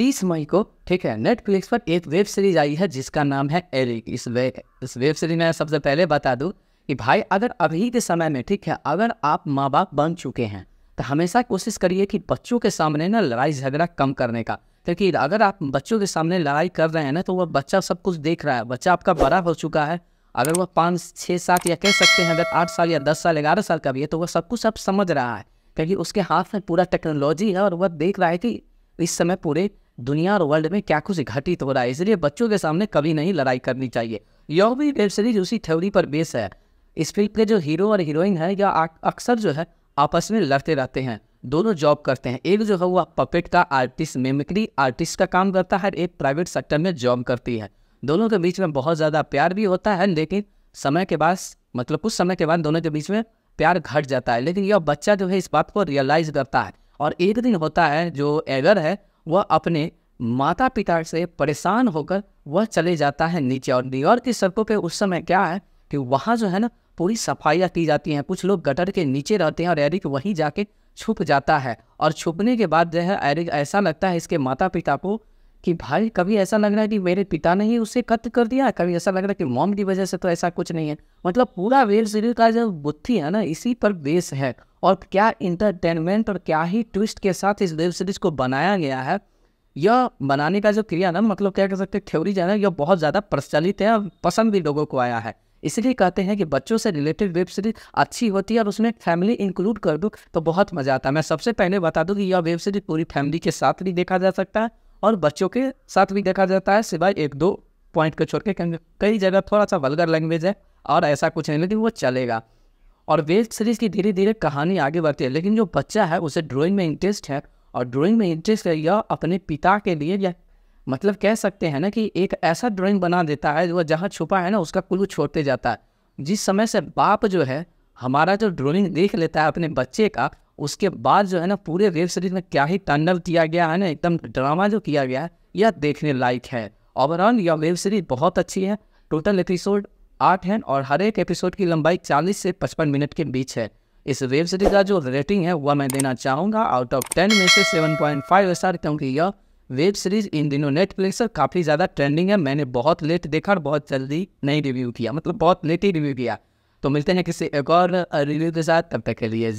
तीस मई को ठीक है नेटफ्लिक्स पर एक वेब सीरीज आई है जिसका नाम है एरिक इस वे इस वेब सीरीज में सबसे पहले बता दूँ कि भाई अगर अभी के समय में ठीक है अगर आप माँ बाप बन चुके हैं तो हमेशा कोशिश करिए कि बच्चों के सामने ना लड़ाई झगड़ा कम करने का क्योंकि अगर आप बच्चों के सामने लड़ाई कर रहे हैं ना तो वह बच्चा सब कुछ देख रहा है बच्चा आपका बड़ा हो चुका है अगर वह पाँच छः सात या कह सकते हैं अगर आठ साल या दस साल ग्यारह साल का भी है तो वह सब कुछ अब समझ रहा है क्योंकि उसके हाथ में पूरा टेक्नोलॉजी है और वह देख रहा है कि इस समय पूरे दुनिया और वर्ल्ड में क्या कुछ घटित हो रहा है इसलिए बच्चों के सामने कभी नहीं लड़ाई करनी चाहिए यह भी वेब सीरीज उसी थ्योरी पर बेस है इस फिल्म के जो हीरो और हीरोइन है या अक्सर जो है आपस में लड़ते रहते हैं दोनों जॉब करते हैं एक जो है वह पपेट का आर्टिस्ट मेमिक्री आर्टिस्ट का काम करता है एक प्राइवेट सेक्टर में जॉब करती है दोनों के बीच में बहुत ज़्यादा प्यार भी होता है लेकिन समय के बाद मतलब कुछ समय के बाद दोनों के बीच में प्यार घट जाता है लेकिन यह बच्चा जो है इस बात को रियलाइज़ करता है और एक दिन होता है जो एगर है वह अपने माता पिता से परेशान होकर वह चले जाता है नीचे और न्यूयॉर्क की सड़कों पे उस समय क्या है कि वहाँ जो है ना पूरी सफाइयाँ की जाती हैं कुछ लोग गटर के नीचे रहते हैं और एरिक वहीं जाके छुप जाता है और छुपने के बाद जो है एरिक ऐसा लगता है इसके माता पिता को कि भाई कभी ऐसा लग रहा है कि मेरे पिता ने ही उसे कत्ल कर दिया कभी ऐसा लग रहा है कि मॉम की वजह से तो ऐसा कुछ नहीं है मतलब पूरा वेब सीरीज का जो बुद्धि है ना इसी पर बेस है और क्या इंटरटेनमेंट और क्या ही ट्विस्ट के साथ इस वेब सीरीज को बनाया गया है यह बनाने का जो क्रिया ना मतलब क्या कह सकते हैं थ्योरी जाना यह बहुत ज़्यादा प्रचलित है और पसंद भी लोगों को आया है इसलिए कहते हैं कि बच्चों से रिलेटेड वेब सीरीज अच्छी होती है और उसमें फैमिली इंक्लूड कर दूँ तो बहुत मज़ा आता है मैं सबसे पहले बता दूँ कि यह वेब सीरीज पूरी फैमिली के साथ भी देखा जा सकता है और बच्चों के साथ भी देखा जाता है सिवाय एक दो पॉइंट को छोड़ के कई जगह थोड़ा सा वलगर लैंग्वेज है और ऐसा कुछ नहीं लेकिन वो चलेगा और वेब सीरीज़ की धीरे धीरे कहानी आगे बढ़ती है लेकिन जो बच्चा है उसे ड्राइंग में इंटरेस्ट है और ड्राइंग में इंटरेस्ट है यह अपने पिता के लिए या मतलब कह सकते हैं ना कि एक ऐसा ड्राइंग बना देता है वह जहाँ छुपा है ना उसका कुल छोड़ते जाता है जिस समय से बाप जो है हमारा जो ड्राइंग देख लेता है अपने बच्चे का उसके बाद जो है ना पूरे वेब सीरीज में क्या ही टनल किया गया है ना एकदम ड्रामा जो किया गया है यह देखने लायक है ओवरऑल यह वेब सीरीज बहुत अच्छी है टोटल एपिसोड आठ हैं और हर एक एपिसोड की लंबाई चालीस से पचपन मिनट के बीच है इस वेब सीरीज का जो रेटिंग है वह मैं देना चाहूँगा आउट ऑफ टेन में से सेवन पॉइंट फाइव स्टार क्योंकि यह वेब सीरीज इन दिनों नेटफ्लिक्स पर काफ़ी ज़्यादा ट्रेंडिंग है मैंने बहुत लेट देखा और बहुत जल्दी नहीं रिव्यू किया मतलब बहुत लेट ही रिव्यू किया तो मिलते हैं किसी एक और रिव्यू के साथ तब तक के लिए